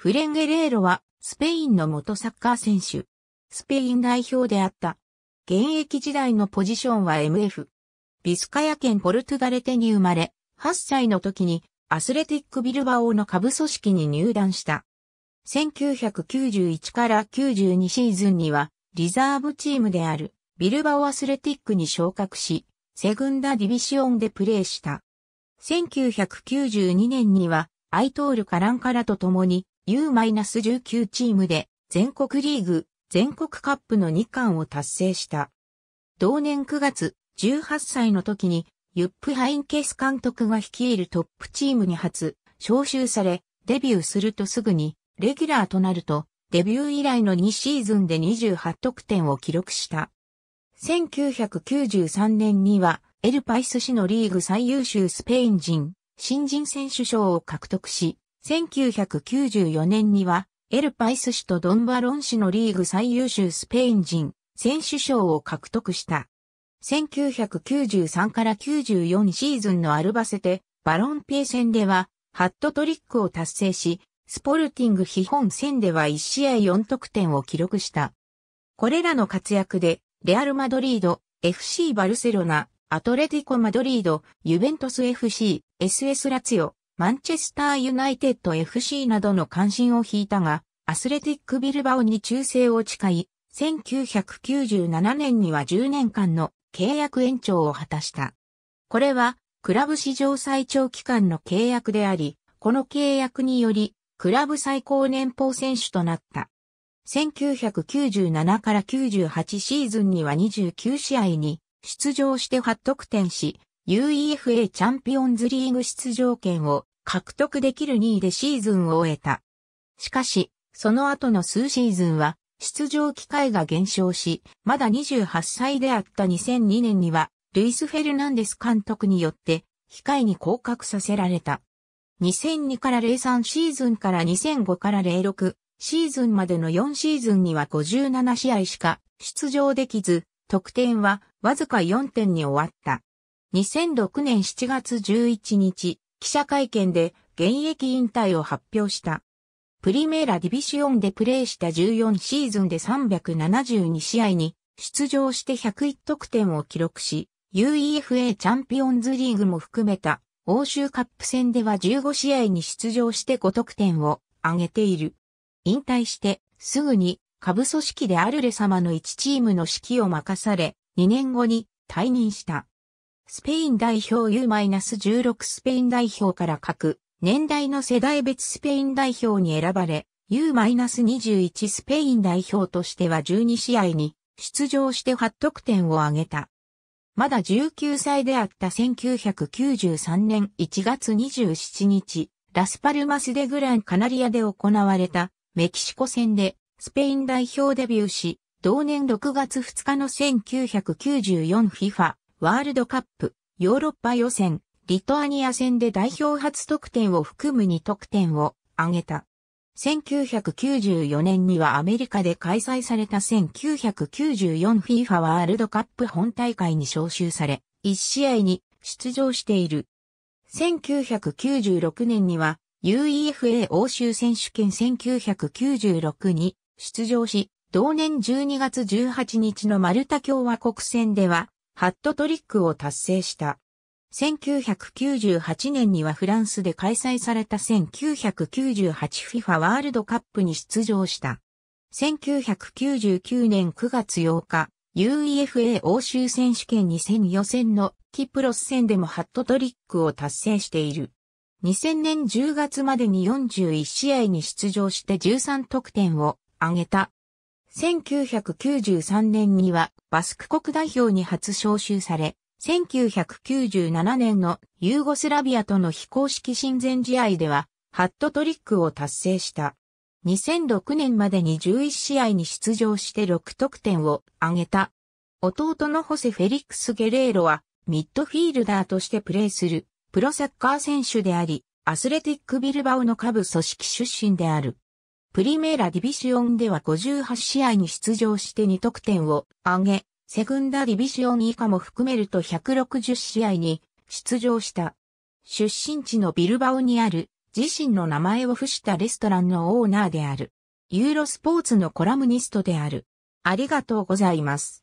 フレンゲレーロは、スペインの元サッカー選手。スペイン代表であった。現役時代のポジションは MF。ビスカヤ県ポルトガレテに生まれ、8歳の時にアスレティックビルバオの下部組織に入団した。1991から92シーズンには、リザーブチームであるビルバオアスレティックに昇格し、セグンダディビシオンでプレーした。1992年には、アイトール・カランカラと共に U-19 チームで全国リーグ、全国カップの2冠を達成した。同年9月、18歳の時に、ユップ・ハインケス監督が率いるトップチームに初、招集され、デビューするとすぐに、レギュラーとなると、デビュー以来の2シーズンで28得点を記録した。1993年には、エルパイス市のリーグ最優秀スペイン人、新人選手賞を獲得し、1994年には、エルパイス市とドンバロン市のリーグ最優秀スペイン人選手賞を獲得した。1993から94シーズンのアルバセテ、バロンピエ戦では、ハットトリックを達成し、スポルティング基本戦では1試合4得点を記録した。これらの活躍で、レアル・マドリード、FC バルセロナ、アトレティコ・マドリード、ユベントス FC、SS ラツヨ、マンチェスターユナイテッド FC などの関心を引いたが、アスレティックビルバオに忠誠を誓い、1997年には10年間の契約延長を果たした。これは、クラブ史上最長期間の契約であり、この契約により、クラブ最高年俸選手となった。1997から98シーズンには29試合に出場して8得点し、UEFA チャンピオンズリーグ出場権を獲得できる2位でシーズンを終えた。しかし、その後の数シーズンは、出場機会が減少し、まだ28歳であった2002年には、ルイス・フェルナンデス監督によって、控えに降格させられた。2002から03シーズンから2005から06シーズンまでの4シーズンには57試合しか出場できず、得点はわずか4点に終わった。2006年7月11日、記者会見で現役引退を発表した。プリメーラディビシオンでプレーした14シーズンで372試合に出場して101得点を記録し、UEFA チャンピオンズリーグも含めた欧州カップ戦では15試合に出場して5得点を挙げている。引退してすぐに下部組織でアルレ様の1チームの指揮を任され、2年後に退任した。スペイン代表 U-16 スペイン代表から各年代の世代別スペイン代表に選ばれ、U-21 スペイン代表としては12試合に出場して8得点を挙げた。まだ19歳であった1993年1月27日、ラスパルマス・デ・グラン・カナリアで行われたメキシコ戦でスペイン代表デビューし、同年6月2日の 1994FIFA ワールドカップ、ヨーロッパ予選、リトアニア戦で代表初得点を含む2得点を挙げた。1994年にはアメリカで開催された 1994FIFA ワールドカップ本大会に招集され、1試合に出場している。1996年には UEFA 欧州選手権1996に出場し、同年12月18日のマルタ共和国戦ではハットトリックを達成した。1998年にはフランスで開催された 1998FIFA ワールドカップに出場した。1999年9月8日、UEFA 欧州選手権2000予選のキプロス戦でもハットトリックを達成している。2000年10月までに41試合に出場して13得点を挙げた1993年にはバスク国代表に初招集され、1997年のユーゴスラビアとの非公式親善試合では、ハットトリックを達成した。2006年までに11試合に出場して6得点を挙げた。弟のホセ・フェリックス・ゲレーロは、ミッドフィールダーとしてプレーする、プロサッカー選手であり、アスレティック・ビルバオの下部組織出身である。プリメーラディビシオンでは58試合に出場して2得点を挙げ、セグンダディビシオン以下も含めると160試合に出場した。出身地のビルバオにある自身の名前を付したレストランのオーナーである。ユーロスポーツのコラムニストである。ありがとうございます。